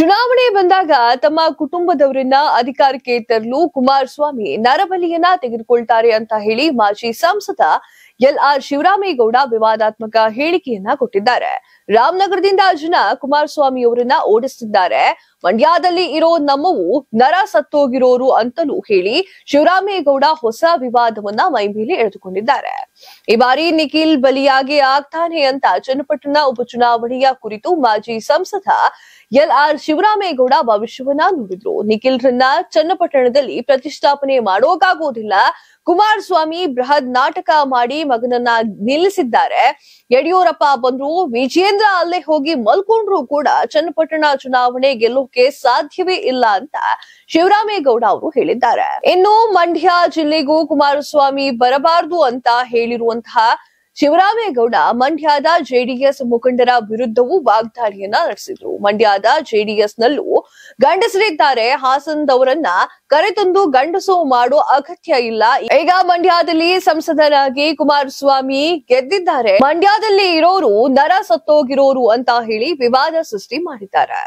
ಚುನಾವಣೆ ಬಂದಾಗ ತಮ್ಮ ಕುಟುಂಬದವರನ್ನ ಅಧಿಕಾರಕ್ಕೆ ತರಲು ಕುಮಾರಸ್ವಾಮಿ ನರಬಲಿಯನ್ನ ತೆಗೆದುಕೊಳ್ತಾರೆ ಅಂತ ಹೇಳಿ ಮಾಜಿ ಸಂಸದ ಎಲ್ ಆರ್ ಶಿವರಾಮೇಗೌಡ ವಿವಾದಾತ್ಮಕ ಹೇಳಿಕೆಯನ್ನ ಕೊಟ್ಟಿದ್ದಾರೆ ರಾಮನಗರದಿಂದ ಜನ ಕುಮಾರಸ್ವಾಮಿ ಅವರನ್ನ ಓಡಿಸುತ್ತಿದ್ದಾರೆ ಮಂಡ್ಯದಲ್ಲಿ ಇರೋ ನಮ್ಮವು ನರ ಸತ್ತೋಗಿರೋರು ಅಂತಲೂ ಹೇಳಿ ಶಿವರಾಮೇಗೌಡ ಹೊಸ ವಿವಾದವನ್ನ ಮೈಮೇಲೆ ಎಳೆದುಕೊಂಡಿದ್ದಾರೆ ಈ ಬಾರಿ ನಿಖಿಲ್ ಬಲಿಯಾಗಿ ಆಗ್ತಾನೆ ಅಂತ ಚನ್ನಪಟ್ಟಣ ಉಪಚುನಾವಣೆಯ ಕುರಿತು ಮಾಜಿ ಸಂಸದ ಎಲ್ ಆರ್ ಶಿವರಾಮೇಗೌಡ ಭವಿಷ್ಯವನ್ನ ನುಡಿದ್ರು ನಿಖಿಲ್ರನ್ನ ಚನ್ನಪಟ್ಟಣದಲ್ಲಿ ಪ್ರತಿಷ್ಠಾಪನೆ ಮಾಡೋಕಾಗೋದಿಲ್ಲ ಕುಮಾರಸ್ವಾಮಿ ಬೃಹತ್ ನಾಟಕ ಮಾಡಿ ಮಗನನ್ನ ನಿಲ್ಲಿಸಿದ್ದಾರೆ ಯಡಿಯೂರಪ್ಪ ಬಂದ್ರು ವಿಜೇಂದ್ರ ಅಲ್ಲೇ ಹೋಗಿ ಮಲ್ಕೊಂಡ್ರು ಕೂಡ ಚನ್ನಪಟ್ಟಣ ಚುನಾವಣೆ ಗೆಲ್ಲೋಕೆ ಸಾಧ್ಯವೇ ಇಲ್ಲ ಅಂತ ಶಿವರಾಮೇಗೌಡ ಅವರು ಹೇಳಿದ್ದಾರೆ ಇನ್ನು ಮಂಡ್ಯ ಜಿಲ್ಲೆಗೂ ಕುಮಾರಸ್ವಾಮಿ ಬರಬಾರದು ಅಂತ ಹೇಳಿರುವಂತಹ ಶಿವರಾಮೇಗೌಡ ಮಂಡ್ಯದ ಜೆಡಿಎಸ್ ಮುಖಂಡರ ವಿರುದ್ಧವೂ ವಾಗ್ದಾಳಿಯನ್ನ ನಡೆಸಿದ್ರು ಮಂಡ್ಯದ ಜೆಡಿಎಸ್ ನಲ್ಲೂ ಗಂಡಸರಿದ್ದಾರೆ ದವರನ್ನ ಕರೆತಂದು ಗಂಡಸು ಮಾಡೋ ಅಗತ್ಯ ಇಲ್ಲ ಈಗ ಮಂಡ್ಯದಲ್ಲಿ ಸಂಸದರಾಗಿ ಕುಮಾರಸ್ವಾಮಿ ಗೆದ್ದಿದ್ದಾರೆ ಮಂಡ್ಯದಲ್ಲಿ ಇರೋರು ನರ ಸತ್ತೋಗಿರೋರು ಅಂತ ಹೇಳಿ ವಿವಾದ ಸೃಷ್ಟಿ ಮಾಡಿದ್ದಾರೆ